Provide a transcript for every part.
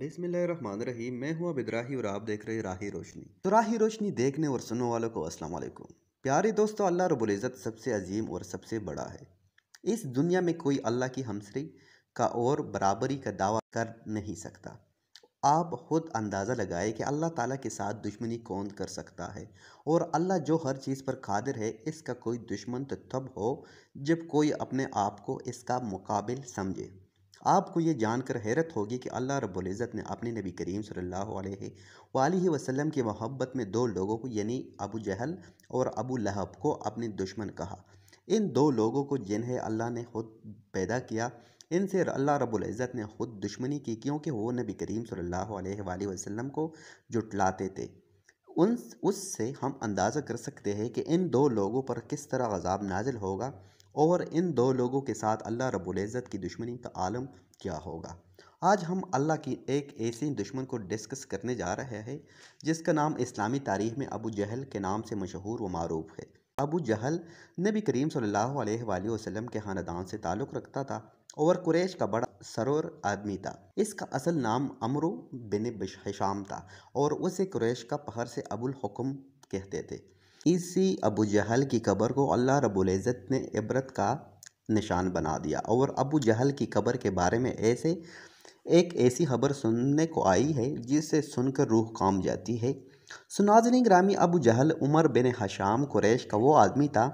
रही मैं हूँ अबिद राही और आप देख रहे राही रोशनी तो राही रोशनी देखने और सुनने वालों को अस्सलाम वालेकुम प्यारे दोस्तों अल्लाह रबुल्ज़त सबसे अजीम और सबसे बड़ा है इस दुनिया में कोई अल्लाह की हमसरी का और बराबरी का दावा कर नहीं सकता आप खुद अंदाज़ा लगाए कि अल्लाह ताला के साथ दुश्मनी कौन कर सकता है और अल्लाह जो हर चीज़ पर कादिर है इसका कोई दुश्मन तो तब हो जब कोई अपने आप को इसका मुकाबिल समझे आपको ये जानकर हैरत होगी कि अल्लाह रब्ज़त ने अपने नबी करीम सल्लल्लाहु अलैहि वसल्लम की मोहब्बत में दो लोगों को यानी अबू जहल और अबू लहब को अपने दुश्मन कहा इन दो लोगों को जिन्हें अल्लाह ने खुद पैदा किया इनसे अल्लाह रब्ज़त ने खुद दुश्मनी की क्योंकि वो नबी करीम सल्लल्लाहु अलैहि वसल्लम को जुटलाते थे उन उससे हम अंदाज़ा कर सकते हैं कि इन दो लोगों पर किस तरह अजाब नाजिल होगा और इन दो लोगों के साथ अल्लाह रब्ज़त की दुश्मनी का आलम क्या होगा आज हम अल्लाह की एक ऐसी दुश्मन को डिस्कस करने जा रहे हैं जिसका नाम इस्लामी तारीख में अबू जहल के नाम से मशहूर व मरूफ है अबू जहल नबी करीम सल्लल्लाहु अलैहि वसल्लम के ख़ानदान से ताल्लुक़ रखता था और कुरैश का बड़ा सरोर आदमी था इसका असल नाम अमरु बिन हिशाम था और उसे कुरैश का पहर से अबुल हुकुम कहते थे इसी अबू जहल की कब्र को अल्लाह रबुल्ज़त ने इबरत का निशान बना दिया और अबू जहल की कब्र के बारे में ऐसे एक ऐसी खबर सुनने को आई है जिसे सुनकर रूह काम जाती है सुनाजनी ग्रामी अबू जहल उमर बिन हशाम कुरैश का वो आदमी था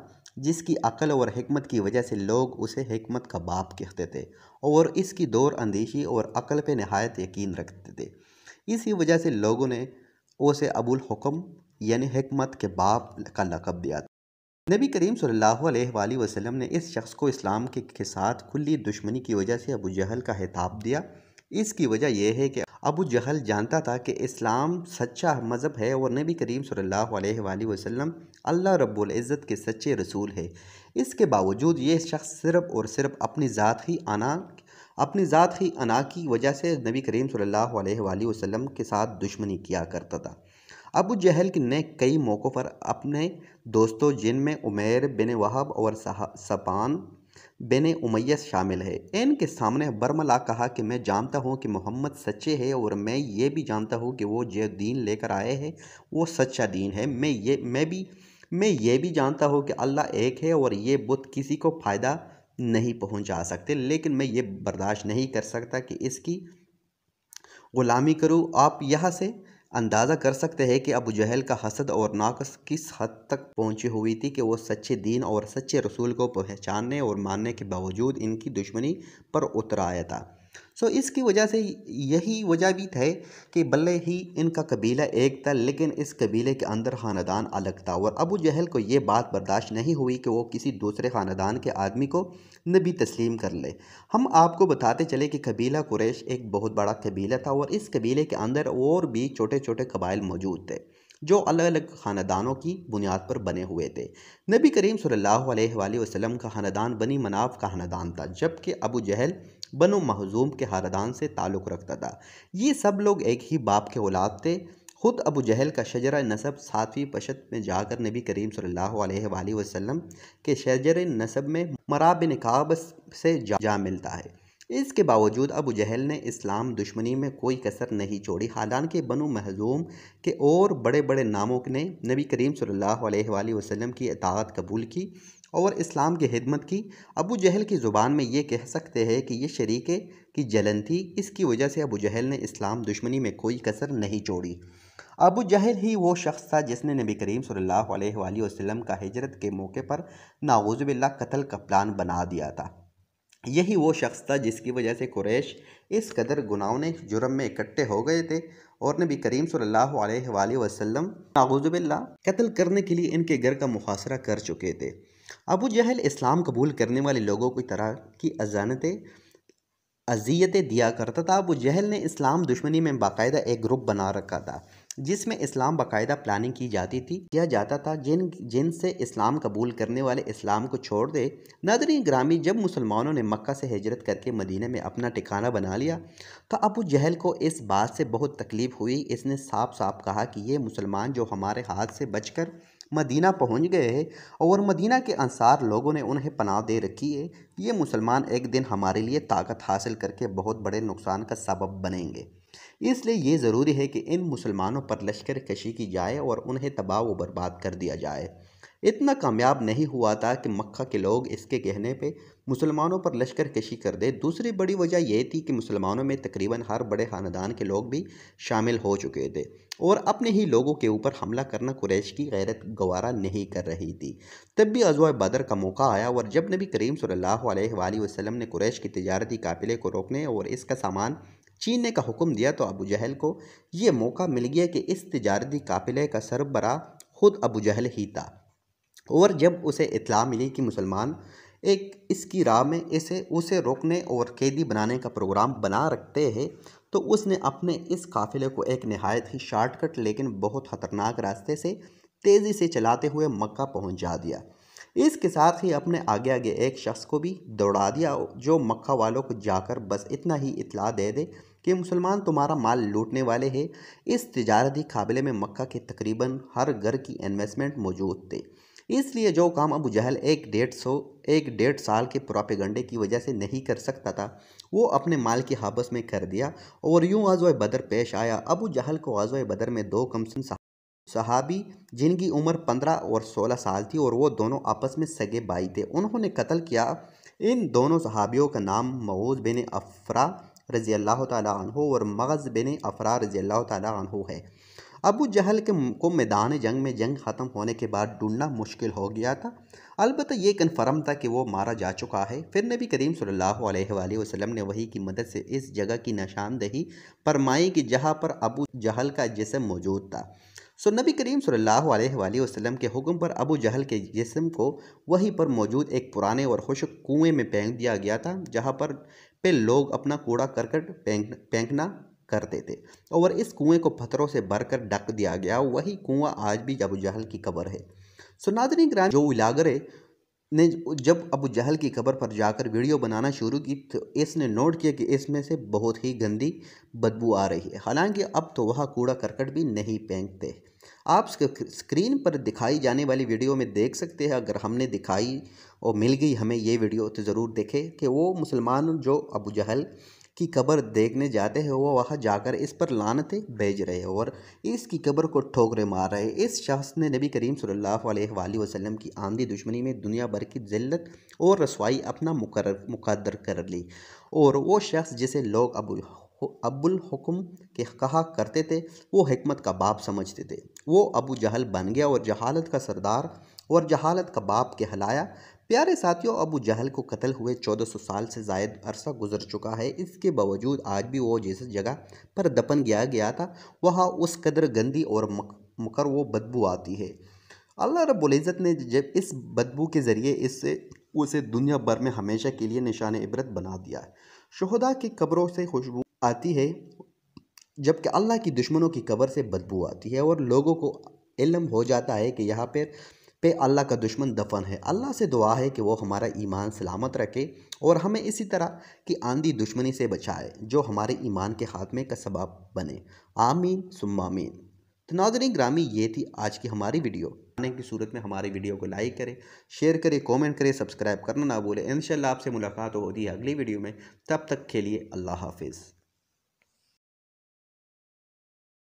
जिसकी अकल और हमत की वजह से लोग उसे हमत का बाप कहते थे और इसकी दौर अंदेशी और अकल पे नहायत यकीन रखते थे इसी वजह से लोगों ने उसे अबुल हुक्म यानी हमत के बाप का लकब दिया था नबी करीम सल्ला वसलम ने इस शख्स को इस्लाम के, के साथ खुली दुश्मनी की वजह से अबू जहल का खिताब दिया इसकी वजह यह है कि अबू जहल जानता था कि इस्लाम सच्चा मज़हब है और नबी करीम सल्ला वसलम अल्लाह रबुल्ज़त के सच्चे रसूल है इसके बावजूद ये शख्स सिर्फ़ और सिर्फ अपनी ज़ात ही आना अपनी ज़ात ही अना की वजह से नबी करीम सल्ला वसलम के साथ दुश्मनी किया करता था अबू जहल ने कई मौक़ों पर अपने दोस्तों जिनमें उमेर बिन वहाब और सपान बिन उमैस शामिल है एन के सामने बर्मला कहा कि मैं जानता हूँ कि मोहम्मद सच्चे है और मैं ये भी जानता हूँ कि वो जो दीन लेकर आए हैं वो सच्चा दीन है मैं ये मैं भी मैं ये भी जानता हूँ कि अल्लाह एक है और ये बुत किसी को फ़ायदा नहीं पहुँचा सकते लेकिन मैं ये बर्दाश्त नहीं कर सकता कि इसकी ग़ुलामी करूँ आप यहाँ से अंदाज़ा कर सकते हैं कि अबू जहल का हसद और नाकस किस हद तक पहुंची हुई थी कि वो सच्चे दीन और सच्चे रसूल को पहचानने और मानने के बावजूद इनकी दुश्मनी पर उतर आया था सो इसकी वजह से यही वजह भी थे कि भले ही इनका कबीला एक था लेकिन इस कबीले के अंदर ख़ानदान अलग था और अबू जहल को ये बात बर्दाश्त नहीं हुई कि वो किसी दूसरे ख़ानदान के आदमी को नबी तस्लीम कर ले हम आपको बताते चले कि कबीला कुरैश एक बहुत बड़ा कबीला था और इस कबीले के अंदर और भी छोटे छोटे कबाइल मौजूद थे जो अलग अलग ख़ानदानों की बुनियाद पर बने हुए थे नबी करीम सल्लल्लाहु अलैहि वसल्लम का ख़ानदान बनी मनाफ का ख़ानदान था जबकि अबू जहल बनो महजूम के हारदान से ताल्लुक़ रखता था ये सब लोग एक ही बाप के औलाद थे ख़ुद अबू जहल का शजर नसब सातवीं पशत में जाकर नबी करीम सल्लल्लाहु अलैहि वसल्लम के शजर नसब में मराबिन काब से जा मिलता है इसके बावजूद अबू जहल ने इस्लाम दुश्मनी में कोई कसर नहीं छोड़ी हालांकि बनु महजूम के और बड़े बड़े नामों ने नबी करीम सल्लल्लाहु अलैहि वसल्लम की अतात कबूल की और इस्लाम की खिदमत की अबू जहल की ज़ुबान में ये कह सकते हैं कि ये शरीक की जलन थी इसकी वजह से अबू जहल ने इस्लाम दुश्मनी में कोई कसर नहीं छोड़ी अबू जहल ही वो शख्स था जिसने नबी करीम सल्लल्लाहु अलैहि वसल्लम का हिजरत के मौके पर नाउज़बिल्ला कत्ल का प्लान बना दिया था यही वो शख्स था जिसकी वजह से कुरैश इस कदर गुनाहों जुर्म में इकट्ठे हो गए थे और नबी करीम सल्लल्लाहु अलैहि वसल्लम नागुजबिल्ला कत्ल करने के लिए इनके घर का मुहासरा कर चुके थे अबू जहल इस्लाम कबूल करने वाले लोगों की तरह की अजानतें अजियतें दिया करता था अबू जहल ने इस्लाम दुश्मनी में बाकायदा एक ग्रुप बना रखा था जिसमें इस्लाम बाकायदा प्लानिंग की जाती थी किया जाता था जिन जिनसे इस्लाम कबूल करने वाले इस्लाम को छोड़ दे नदरी ग्रामी जब मुसलमानों ने मक्का से हिजरत करके मदीने में अपना ठिकाना बना लिया तो अबू जहल को इस बात से बहुत तकलीफ़ हुई इसने साफ साफ कहा कि ये मुसलमान जो हमारे हाथ से बच मदीना पहुंच गए और मदीना के अंसार लोगों ने उन्हें पनाह दे रखी है ये मुसलमान एक दिन हमारे लिए ताकत हासिल करके बहुत बड़े नुकसान का सबब बनेंगे इसलिए ये ज़रूरी है कि इन मुसलमानों पर लश्कर कशी की जाए और उन्हें तबाह व बर्बाद कर दिया जाए इतना कामयाब नहीं हुआ था कि मक्का के लोग इसके कहने पे मुसलमानों पर लश्कर कशी कर दे दूसरी बड़ी वजह यह थी कि मुसलमानों में तकरीबन हर बड़े ख़ानदान के लोग भी शामिल हो चुके थे और अपने ही लोगों के ऊपर हमला करना कुरैश की गैरत गवारा नहीं कर रही थी तब भी अजवा बदर का मौका आया और जब नबी करीम सल्लल्लाहु वसलम ने कुरैश की तजारती काफिले को रोकने और इसका सामान चीन ने का हुक्म दिया तो अबू जहल को ये मौका मिल गया कि इस तजारती काफिले का सरबरा खुद अबू जहल ही था और जब उसे इतला मिली कि मुसलमान एक इसकी राह में इसे उसे रोकने और कैदी बनाने का प्रोग्राम बना रखते हैं तो उसने अपने इस काफ़िले को एक नहायत ही शॉर्टकट लेकिन बहुत ख़तरनाक रास्ते से तेज़ी से चलाते हुए मक्का पहुंचा दिया इसके साथ ही अपने आगे आगे एक शख्स को भी दौड़ा दिया जो मक्का वालों को जाकर बस इतना ही इतला दे दे कि मुसलमान तुम्हारा माल लूटने वाले हैं इस तजारती काबिले में मक्का के तकरीबन हर घर की इन्वेस्टमेंट मौजूद थे इसलिए जो काम अबू जहल एक डेढ़ सौ एक डेढ़ साल के प्रापेगंडे की वजह से नहीं कर सकता था वो अपने माल की हाबस में कर दिया और यूँ आजो बदर पेश आया अबू जहल को आजो बदर में दो कमसन सहाबी जिनकी उम्र पंद्रह और सोलह साल थी और वो दोनों आपस में सगे भाई थे उन्होंने कत्ल किया इन दोनों सहाबियों का नाम मऊज बिन अफरा रज़ी अल्लाह तु और मगज़ बिन अफरा रज़ी अल्लाह तु है अबू जहल के को मैदान जंग में जंग ख़त्म होने के बाद ढूंढना मुश्किल हो गया था अलबत्त ये कन्फर्म था कि वो मारा जा चुका है फिर नबी करीम सल्लल्लाहु अलैहि वसल्लम ने वही की मदद से इस जगह की निशानदही फरमाई कि जहाँ पर अबू जहल का जिसम मौजूद था सो नबी करीम सल्लल्लाहु अलैहि वसल्लम के हुक्म पर अबू जहल के जिसम को वहीं पर मौजूद एक पुराने और खुश कुएं में फेंक दिया गया था जहाँ पर पे लोग अपना कूड़ा करकट फेंक फेंकना करते थे और इस कुएं को पत्थरों से भरकर ढक दिया गया वही कुआं आज भी अबू जहल की कब्र है सो नादरी ग्राम जो उलागर है ने जब अबू जहल की खबर पर जाकर वीडियो बनाना शुरू की तो इसने नोट किया कि इसमें से बहुत ही गंदी बदबू आ रही है हालांकि अब तो वह कूड़ा करकट भी नहीं फेंकते आप स्क्रीन पर दिखाई जाने वाली वीडियो में देख सकते हैं अगर हमने दिखाई और मिल गई हमें ये वीडियो तो ज़रूर देखें कि वो मुसलमान जो अबू जहल की कब्र देखने जाते हैं वो वहाँ जाकर इस पर लानते भेज रहे और इसकी कब्र को ठोकरे मार रहे हैं इस शख्स ने नबी करीम सल्लल्लाहु अलैहि वसल्लम की आंधी दुश्मनी में दुनिया भर की जिल्लत और रसवाई अपना मुकर मुकदर कर ली और वो शख्स जिसे लोग अब अब्बुल हुकुम के कहा करते थे वो हमत का बाप समझते थे वो अबू जहल बन गया और जहालत का सरदार और जहालत का बाप कहलाया प्यारे साथियों अबू जहल को कत्ल हुए 1400 साल से जायद अरसा गुजर चुका है इसके बावजूद आज भी वो जिस जगह पर दफन किया गया था वहाँ उस कदर गंदी और मकर वो बदबू आती है अल्लाह रब्ज़त ने जब इस बदबू के ज़रिए इससे उसे दुनिया भर में हमेशा के लिए निशान इबरत बना दिया है शहदा की कब्रों से खुशबू आती है जबकि अल्लाह की दुश्मनों की कब्र से बदबू आती है और लोगों को इलम हो जाता है कि यहाँ पर पे अल्लाह का दुश्मन दफन है अल्लाह से दुआ है कि वो हमारा ईमान सलामत रखे और हमें इसी तरह की आंधी दुश्मनी से बचाए जो हमारे ईमान के खात्मे का सबाब बने आमीन सुमामीन तो नाजरी ग्रामी ये थी आज की हमारी वीडियो आने की सूरत में हमारी वीडियो को लाइक करें शेयर करें कमेंट करें सब्सक्राइब करना ना भूलें इन आपसे मुलाकात होती है अगली वीडियो में तब तक के लिए अल्लाह हाफिज़